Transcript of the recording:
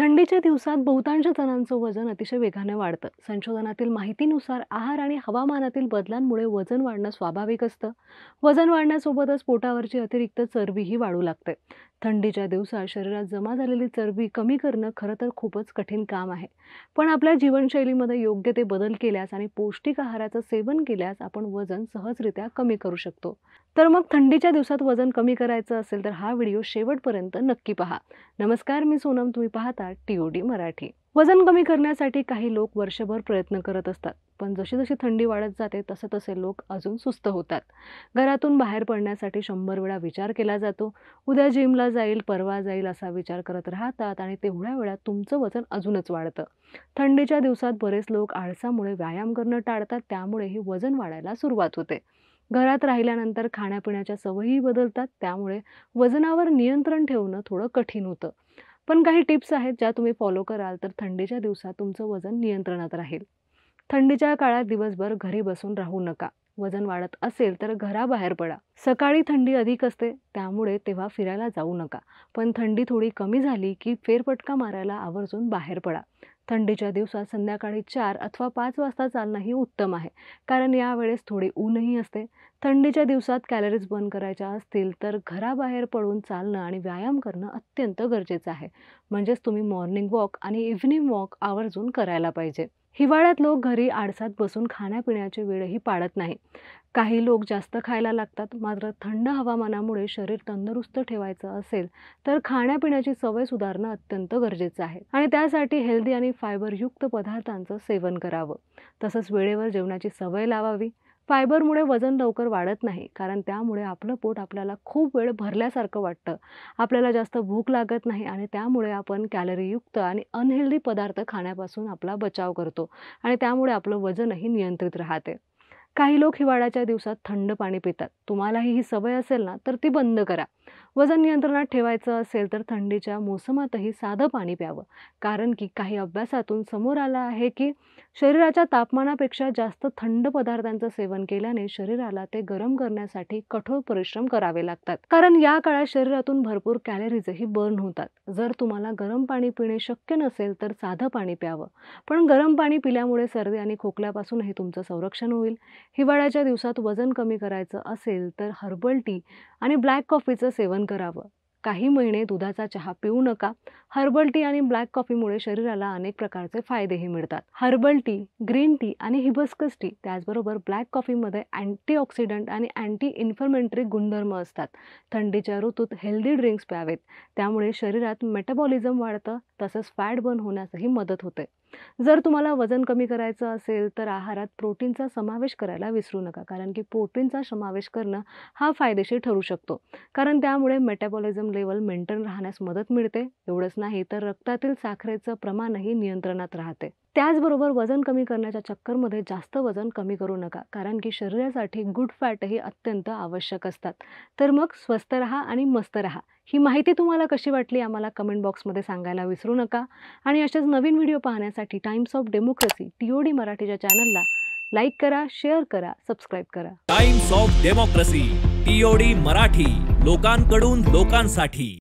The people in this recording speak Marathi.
थंडीच्या दिवसात बहुतांश जणांचं वजन अतिशय वेगाने वाढतं संशोधनातील माहितीनुसार आहार आणि हवामानातील बदलांमुळे वजन वाढणं स्वाभाविक असतं वजन वाढण्यासोबतच पोटावरची अतिरिक्त चरबीही वाढू लागते थंडीच्या दिवसात शरीरात जमा झालेली चरबी कमी करणं खरं तर खूपच कठीण काम आहे पण आपल्या जीवनशैलीमध्ये योग्य ते बदल केल्यास आणि पौष्टिक आहाराचं सेवन केल्यास आपण वजन सहजरित्या कमी करू शकतो तर मग थंडीच्या दिवसात वजन कमी करायचं असेल तर हा व्हिडिओ शेवटपर्यंत नक्की पहा नमस्कार मी सोनम तुम्ही पाहता ओ डी मराठी वजन कमी करण्यासाठी काही लोक वर्षभर प्रयत्न करत असतात पण जशी जशी थंडी वाढत जाते तसे तसे लोक अजून सुस्त होतात घरातून बाहेर पडण्यासाठी शंभर वेळा विचार केला जातो उद्या जिमला जाईल परवा जाईल असा विचार करत राहतात आणि तेवढ्या वेळात तुमचं वजन अजूनच वाढतं थंडीच्या दिवसात बरेच लोक आळसामुळे व्यायाम करणं टाळतात त्यामुळेही वजन वाढायला सुरुवात होते घरात राहिल्यानंतर खाण्यापिण्याच्या सवयी बदलतात त्यामुळे वजनावर नियंत्रण ठेवणं थोडं कठीण होतं पण काही टिप्स आहेत ज्या तुम्ही फॉलो कराल तर थंडीच्या दिवसात तुमचं वजन नियंत्रणात राहील थंडीच्या काळात दिवसभर घरी बसून राहू नका वजन वाढत असेल तर घराबाहेर पडा सकाळी थंडी अधिक असते त्यामुळे तेव्हा फिरायला जाऊ नका पण थंडी थोडी कमी झाली की फेरपटका मारायला आवर्जून बाहेर पडा थंडीच्या दिवसात संध्याकाळी चार अथवा पाच वाजता चालणंही उत्तम आहे कारण यावेळेस थोडी ऊनही असते थंडीच्या दिवसात कॅलरीज बर्न करायच्या असतील तर घराबाहेर पडून चालणं आणि व्यायाम करणं अत्यंत गरजेचं आहे म्हणजेच तुम्ही मॉर्निंग वॉक आणि इव्हनिंग वॉक आवर्जून करायला पाहिजे हिवाळ्यात लोक घरी आडसात बसून खाण्यापिण्याची वेळही पाळत नाही काही लोक जास्त खायला लागतात मात्र थंड हवामानामुळे शरीर तंदुरुस्त ठेवायचं असेल तर खाण्यापिण्याची सवय सुधारणं अत्यंत गरजेचं आहे आणि त्यासाठी हेल्दी आणि फायबरयुक्त पदार्थांचं सेवन करावं तसंच वेळेवर जेवणाची सवय लावावी फायबरमुळे वजन लवकर वाढत नाही कारण त्यामुळे आपलं पोट आपल्याला खूप वेळ भरल्यासारखं वाटतं आपल्याला जास्त भूक लागत नाही आणि त्यामुळे आपण कॅलरीयुक्त आणि अनहेल्दी पदार्थ खाण्यापासून आपला बचाव करतो आणि त्यामुळे आपलं वजनही नियंत्रित राहते काही लोक हिवाळ्याच्या दिवसात थंड पाणी पितात तुम्हालाही ही सवय असेल ना तर ती बंद करा वजन नियंत्रणात ठेवायचं असेल तर थंडीच्या मोसमातही साधं पाणी प्यावं कारण की काही अभ्यासातून समोर आलं आहे की शरीराच्या तापमानापेक्षा जास्त थंड पदार्थांचं सेवन केल्याने शरीराला ते गरम करण्यासाठी कठोर परिश्रम करावे लागतात कारण या काळात शरीरातून भरपूर कॅलरीजही बर्न होतात जर तुम्हाला गरम पाणी पिणे शक्य नसेल तर साधं पाणी प्यावं पण गरम पाणी पिल्यामुळे सर्दी आणि खोकल्यापासूनही तुमचं संरक्षण होईल हिवाळ्याच्या दिवसात वजन कमी करायचं असेल तर हर्बल टी आणि ब्लॅक कॉफीचं सेवन करावं काही महिने दुधाचा चहा पिऊ नका हर्बल टी आणि ब्लॅक कॉफीमुळे शरीराला अनेक प्रकारचे फायदेही मिळतात हर्बल टी ग्रीन टी आणि हिबस्कस टी त्याचबरोबर ब्लॅक कॉफीमध्ये अँटीऑक्सिडंट आणि अँटी इन्फर्मेंटरी गुणधर्म असतात थंडीच्या ऋतूत हेल्दी ड्रिंक्स प्यावेत त्यामुळे शरीरात मेटाबॉलिझम वाढतं तसंच फॅट बर्न होण्यासही मदत होते जर तुम्हाला वजन कमी करायचं असेल तर आहारात प्रोटीनचा समावेश करायला विसरू नका कारण की प्रोटीनचा समावेश करणं हा फायदेशीर ठरू शकतो कारण त्यामुळे मेटाबॉलिझम लेवल मेंटेन राहण्यास मदत मिळते एवढंच नाही तर रक्तातील साखरेचं प्रमाणही नियंत्रणात राहते त्याचबरोबर वजन कमी करण्याच्या चक्करमध्ये जास्त वजन कमी करू नका कारण की शरीरासाठी गुड फॅटही अत्यंत आवश्यक असतात तर मग स्वस्त रहा आणि मस्त रहा ही माहिती तुम्हाला कशी वाटली आम्हाला कमेंट बॉक्समध्ये सांगायला विसरू नका आणि अशाच नवीन व्हिडिओ पाहण्यासाठी Times of Democracy T O D मराठीच्या चॅनलला लाईक करा शेअर करा सबस्क्राईब करा Times of Democracy TOD Marathi लोकांकडून लोकांसाठी